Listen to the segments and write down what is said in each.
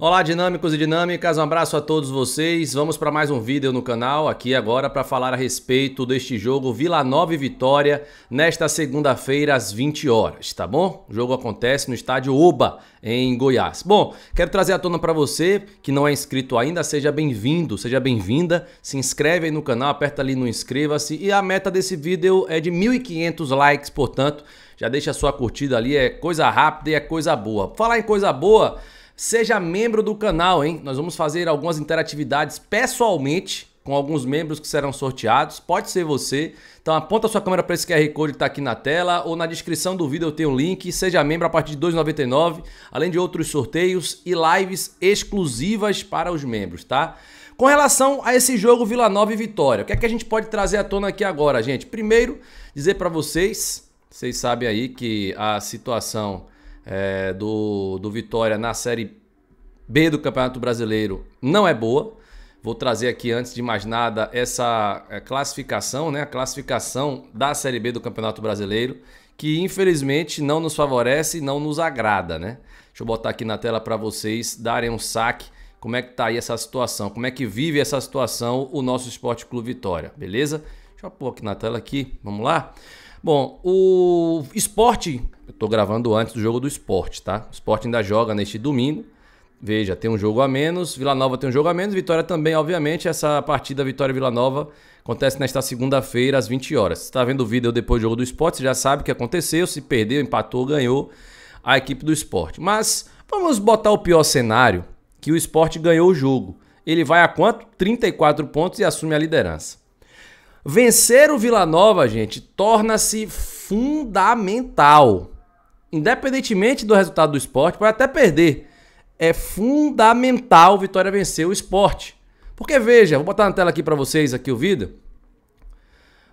Olá, dinâmicos e dinâmicas, um abraço a todos vocês. Vamos para mais um vídeo no canal aqui agora para falar a respeito deste jogo Vila Nova e Vitória nesta segunda-feira às 20 horas, tá bom? O jogo acontece no estádio Oba, em Goiás. Bom, quero trazer à tona para você que não é inscrito ainda, seja bem-vindo, seja bem-vinda. Se inscreve aí no canal, aperta ali no inscreva-se e a meta desse vídeo é de 1.500 likes, portanto, já deixa a sua curtida ali, é coisa rápida e é coisa boa. Falar em coisa boa, Seja membro do canal, hein? Nós vamos fazer algumas interatividades pessoalmente com alguns membros que serão sorteados. Pode ser você. Então aponta sua câmera para esse QR Code que está aqui na tela ou na descrição do vídeo eu tenho o um link. Seja membro a partir de R$ 2,99, além de outros sorteios e lives exclusivas para os membros, tá? Com relação a esse jogo Vila Nova e Vitória, o que é que a gente pode trazer à tona aqui agora, gente? Primeiro, dizer para vocês, vocês sabem aí que a situação é, do, do Vitória na Série B do Campeonato Brasileiro não é boa. Vou trazer aqui, antes de mais nada, essa é, classificação, né? A classificação da Série B do Campeonato Brasileiro, que infelizmente não nos favorece e não nos agrada, né? Deixa eu botar aqui na tela para vocês darem um saque como é que tá aí essa situação, como é que vive essa situação o nosso Esporte Clube Vitória, beleza? Deixa eu pôr aqui na tela aqui, vamos lá? Bom, o esporte eu tô gravando antes do jogo do esporte, tá? O esporte ainda joga neste domingo. Veja, tem um jogo a menos, Vila Nova tem um jogo a menos, Vitória também, obviamente. Essa partida Vitória Vila Nova acontece nesta segunda-feira, às 20 horas. Você está vendo o vídeo depois do jogo do esporte, você já sabe o que aconteceu, se perdeu, empatou, ganhou a equipe do esporte. Mas vamos botar o pior cenário, que o esporte ganhou o jogo. Ele vai a quanto? 34 pontos e assume a liderança. Vencer o Vila Nova, gente, torna-se fundamental independentemente do resultado do esporte, pode até perder. É fundamental Vitória vencer o esporte. Porque veja, vou botar na tela aqui para vocês aqui o vídeo.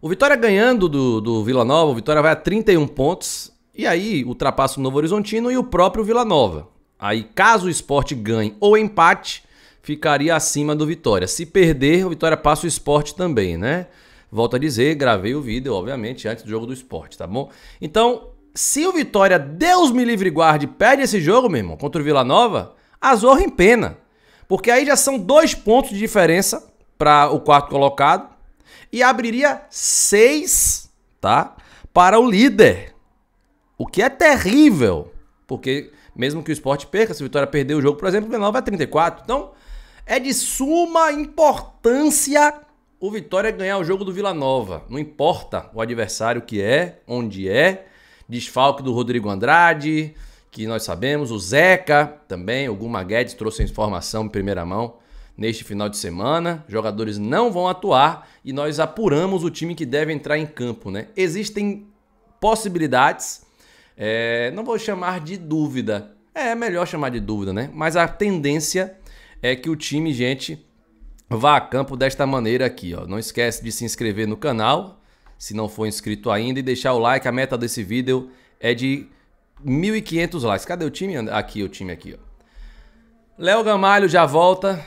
O Vitória ganhando do, do Vila Nova, o Vitória vai a 31 pontos. E aí ultrapassa o Novo Horizontino e o próprio Vila Nova. Aí, caso o esporte ganhe ou empate, ficaria acima do Vitória. Se perder, o Vitória passa o esporte também, né? Volto a dizer, gravei o vídeo, obviamente, antes do jogo do esporte, tá bom? Então, se o Vitória, Deus me livre guarde, perde esse jogo, meu irmão, contra o Vila Nova, a Zorra em pena. Porque aí já são dois pontos de diferença para o quarto colocado e abriria seis, tá? Para o líder. O que é terrível, porque mesmo que o esporte perca, se o Vitória perder o jogo, por exemplo, o Vila Nova é 34. Então, é de suma importância o Vitória ganhar o jogo do Vila Nova. Não importa o adversário que é, onde é, desfalque do Rodrigo Andrade, que nós sabemos, o Zeca também, o Guma Guedes trouxe a informação em primeira mão neste final de semana. Jogadores não vão atuar e nós apuramos o time que deve entrar em campo, né? Existem possibilidades, é, não vou chamar de dúvida, é, é melhor chamar de dúvida, né? Mas a tendência é que o time, gente, vá a campo desta maneira aqui, ó. Não esquece de se inscrever no canal, se não for inscrito ainda, e deixar o like. A meta desse vídeo é de 1.500 likes. Cadê o time? Aqui, o time aqui, ó. Léo Gamalho já volta.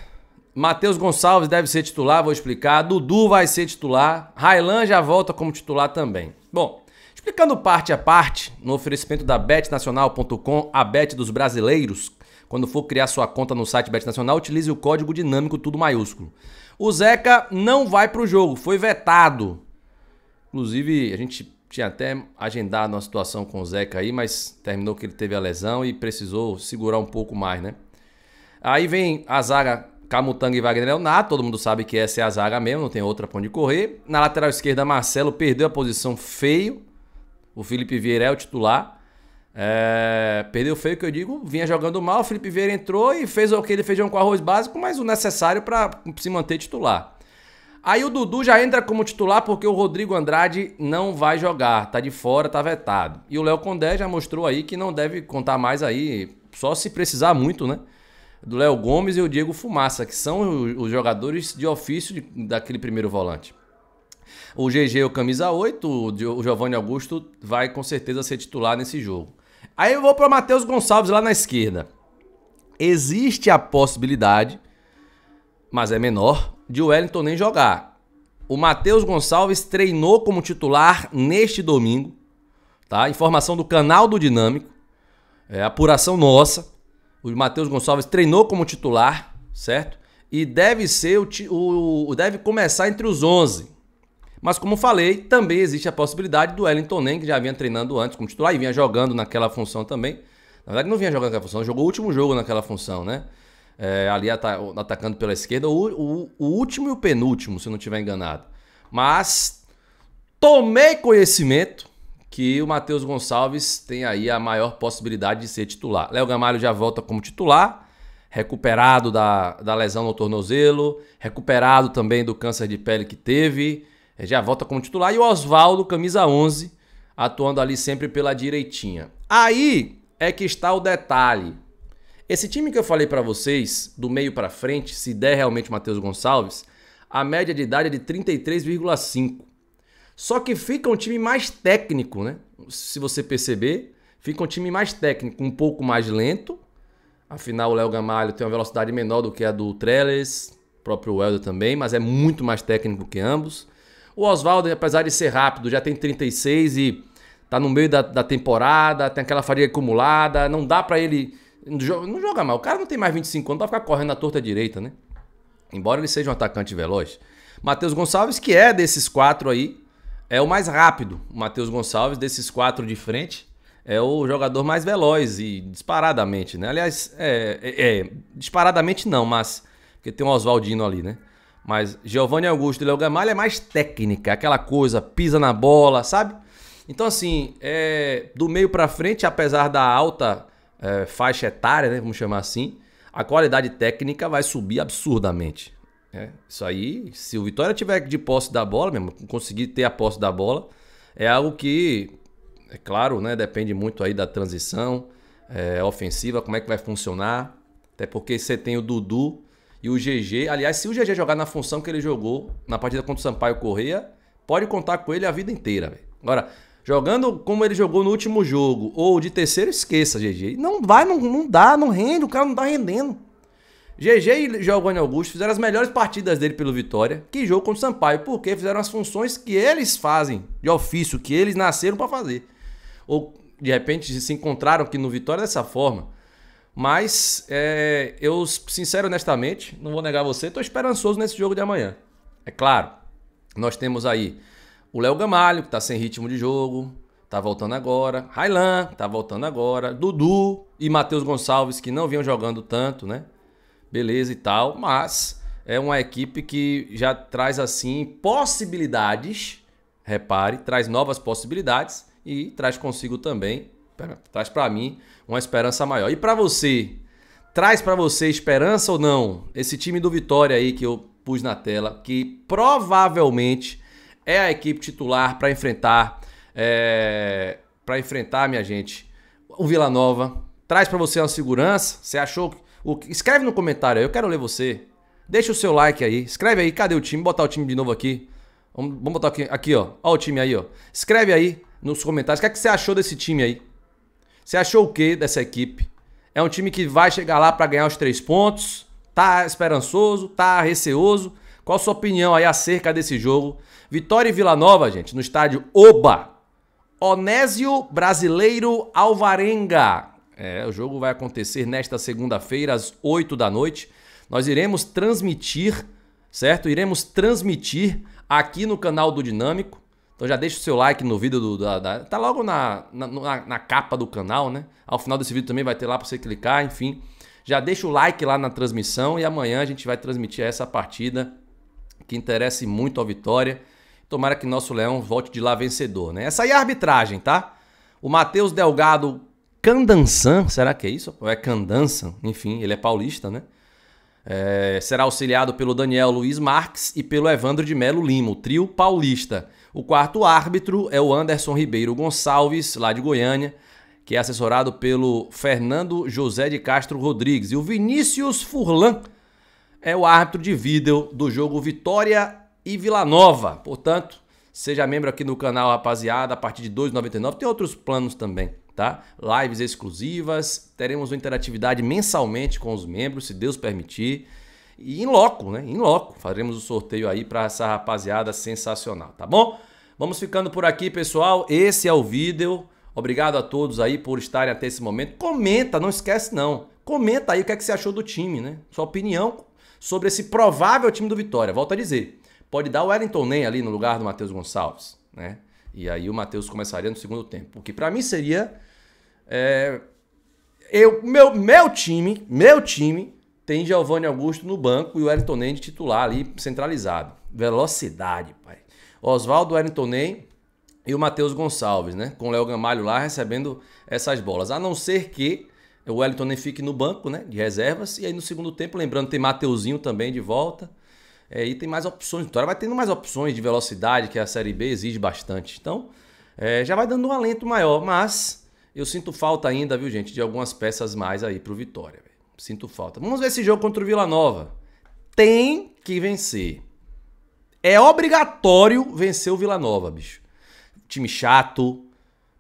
Matheus Gonçalves deve ser titular, vou explicar. Dudu vai ser titular. Railan já volta como titular também. Bom, explicando parte a parte, no oferecimento da betnacional.com, a bet dos brasileiros, quando for criar sua conta no site Bet Nacional, utilize o código dinâmico, tudo maiúsculo. O Zeca não vai para o jogo, foi vetado. Inclusive, a gente tinha até agendado uma situação com o Zeca aí, mas terminou que ele teve a lesão e precisou segurar um pouco mais, né? Aí vem a zaga Camutanga e Wagner Leonardo, todo mundo sabe que essa é a zaga mesmo, não tem outra pra onde correr. Na lateral esquerda, Marcelo perdeu a posição feio. O Felipe Vieira é o titular. É, perdeu feio, que eu digo, vinha jogando mal. O Felipe Vieira entrou e fez o que ele feijão com arroz básico, mas o necessário para se manter titular. Aí o Dudu já entra como titular porque o Rodrigo Andrade não vai jogar, tá de fora, tá vetado. E o Léo Condé já mostrou aí que não deve contar mais aí, só se precisar muito, né? Do Léo Gomes e o Diego Fumaça, que são os jogadores de ofício de, daquele primeiro volante. O GG, o camisa 8, o Giovanni Augusto vai com certeza ser titular nesse jogo. Aí eu vou para Matheus Gonçalves lá na esquerda. Existe a possibilidade, mas é menor, de Wellington nem jogar. O Matheus Gonçalves treinou como titular neste domingo, tá? Informação do canal do Dinâmico, é, apuração nossa. O Matheus Gonçalves treinou como titular, certo? E deve ser o, o deve começar entre os 11. Mas como falei, também existe a possibilidade do Wellington Nem, que já vinha treinando antes como titular e vinha jogando naquela função também. Na verdade, não vinha jogando naquela função, jogou o último jogo naquela função, né? é, ali ata atacando pela esquerda, o, o, o último e o penúltimo, se não estiver enganado. Mas tomei conhecimento que o Matheus Gonçalves tem aí a maior possibilidade de ser titular. Léo Gamalho já volta como titular, recuperado da, da lesão no tornozelo, recuperado também do câncer de pele que teve, é, já volta como titular. E o Oswaldo, camisa 11, atuando ali sempre pela direitinha. Aí é que está o detalhe. Esse time que eu falei para vocês, do meio para frente, se der realmente Matheus Gonçalves, a média de idade é de 33,5. Só que fica um time mais técnico, né? Se você perceber, fica um time mais técnico, um pouco mais lento. Afinal, o Léo Gamalho tem uma velocidade menor do que a do Trellis, próprio Welder também, mas é muito mais técnico que ambos. O Oswaldo, apesar de ser rápido, já tem 36 e tá no meio da, da temporada, tem aquela farinha acumulada, não dá para ele não joga mal. O cara não tem mais 25 anos pra ficar correndo na torta direita, né? Embora ele seja um atacante veloz. Matheus Gonçalves, que é desses quatro aí, é o mais rápido. O Matheus Gonçalves, desses quatro de frente, é o jogador mais veloz e disparadamente, né? Aliás, é, é, é disparadamente não, mas. Porque tem um Oswaldino ali, né? Mas Giovanni Augusto e Léo Gamalho é mais técnica, aquela coisa, pisa na bola, sabe? Então, assim, é, do meio para frente, apesar da alta é, faixa etária, né, vamos chamar assim, a qualidade técnica vai subir absurdamente. Né? Isso aí, se o Vitória tiver de posse da bola, mesmo, conseguir ter a posse da bola, é algo que, é claro, né, depende muito aí da transição é, ofensiva, como é que vai funcionar. Até porque você tem o Dudu e o GG. Aliás, se o GG jogar na função que ele jogou na partida contra o Sampaio Correia, pode contar com ele a vida inteira. Véio. Agora, Jogando como ele jogou no último jogo, ou de terceiro, esqueça, GG. Não vai, não, não dá, não rende, o cara não tá rendendo. GG e Giovanni Augusto fizeram as melhores partidas dele pelo Vitória, que jogo contra o Sampaio, porque fizeram as funções que eles fazem de ofício, que eles nasceram para fazer. Ou de repente se encontraram aqui no Vitória dessa forma. Mas é, eu, sincero honestamente, não vou negar você, estou esperançoso nesse jogo de amanhã. É claro, nós temos aí o Léo Gamalho, que tá sem ritmo de jogo, tá voltando agora. Railan, tá voltando agora. Dudu e Matheus Gonçalves, que não vinham jogando tanto, né? Beleza e tal, mas é uma equipe que já traz assim possibilidades, repare, traz novas possibilidades e traz consigo também, traz para mim uma esperança maior. E para você, traz para você esperança ou não? Esse time do Vitória aí que eu pus na tela, que provavelmente é a equipe titular para enfrentar, é, para enfrentar, minha gente, o Vila Nova. Traz para você uma segurança. Você achou? O, escreve no comentário, eu quero ler você. Deixa o seu like aí. Escreve aí, cadê o time? Vou botar o time de novo aqui. Vamos, vamos botar aqui, aqui, ó. Ó o time aí, ó. Escreve aí nos comentários o que, é que você achou desse time aí. Você achou o que dessa equipe? É um time que vai chegar lá para ganhar os três pontos? Tá esperançoso? Tá receoso? Qual a sua opinião aí acerca desse jogo? Vitória e Vila Nova, gente, no estádio Oba. Onésio Brasileiro Alvarenga. É, o jogo vai acontecer nesta segunda-feira, às 8 da noite. Nós iremos transmitir, certo? Iremos transmitir aqui no canal do Dinâmico. Então já deixa o seu like no vídeo do. Da, da, tá logo na, na, na, capa do canal, né? Ao final desse vídeo também vai ter lá para você clicar, enfim. Já deixa o like lá na transmissão e amanhã a gente vai transmitir essa partida que interessa muito ao Vitória. Tomara que nosso Leão volte de lá vencedor, né? Essa aí é a arbitragem, tá? O Matheus Delgado Candansan, será que é isso? É Candansan. enfim, ele é paulista, né? É, será auxiliado pelo Daniel Luiz Marques e pelo Evandro de Melo Lima, o trio paulista. O quarto árbitro é o Anderson Ribeiro Gonçalves, lá de Goiânia, que é assessorado pelo Fernando José de Castro Rodrigues. E o Vinícius Furlan, é o árbitro de vídeo do jogo Vitória e Vila Nova. Portanto, seja membro aqui no canal, rapaziada, a partir de R$ 2,99. Tem outros planos também, tá? Lives exclusivas, teremos uma interatividade mensalmente com os membros, se Deus permitir. E em loco, né? Em loco. Faremos o um sorteio aí para essa rapaziada sensacional, tá bom? Vamos ficando por aqui, pessoal. Esse é o vídeo. Obrigado a todos aí por estarem até esse momento. Comenta, não esquece não. Comenta aí o que, é que você achou do time, né? Sua opinião, sobre esse provável time do Vitória. Volto a dizer, pode dar o Wellington Nen ali no lugar do Matheus Gonçalves, né? E aí o Matheus começaria no segundo tempo. O que para mim seria. É, eu, meu, meu time, meu time, tem Giovanni Augusto no banco e o Wellington Nen de titular ali, centralizado. Velocidade, pai. Oswaldo Wellington Nen e o Matheus Gonçalves, né? Com o Léo Gamalho lá recebendo essas bolas. A não ser que o Wellington nem fique no banco, né? De reservas. E aí no segundo tempo, lembrando, tem Mateuzinho também de volta. É, e tem mais opções. O Vitória vai tendo mais opções de velocidade, que a Série B exige bastante. Então, é, já vai dando um alento maior. Mas eu sinto falta ainda, viu, gente, de algumas peças mais aí pro Vitória. Sinto falta. Vamos ver esse jogo contra o Vila Nova. Tem que vencer. É obrigatório vencer o Vila Nova, bicho. Time chato,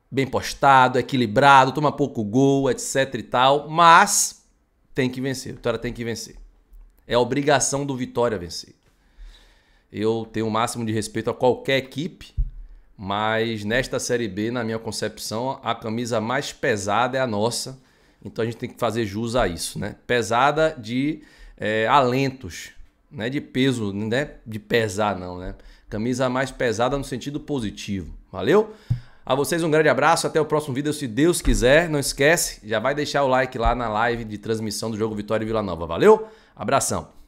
bem postado, equilibrado, toma pouco gol, etc e tal, mas tem que vencer. O Vitória tem que vencer. É obrigação do Vitória vencer. Eu tenho o máximo de respeito a qualquer equipe, mas nesta Série B, na minha concepção, a camisa mais pesada é a nossa. Então a gente tem que fazer jus a isso, né? Pesada de é, alentos, né de peso, não é de pesar, não, né? Camisa mais pesada no sentido positivo. Valeu? A vocês um grande abraço, até o próximo vídeo, se Deus quiser. Não esquece, já vai deixar o like lá na live de transmissão do jogo Vitória e Vila Nova. Valeu, abração!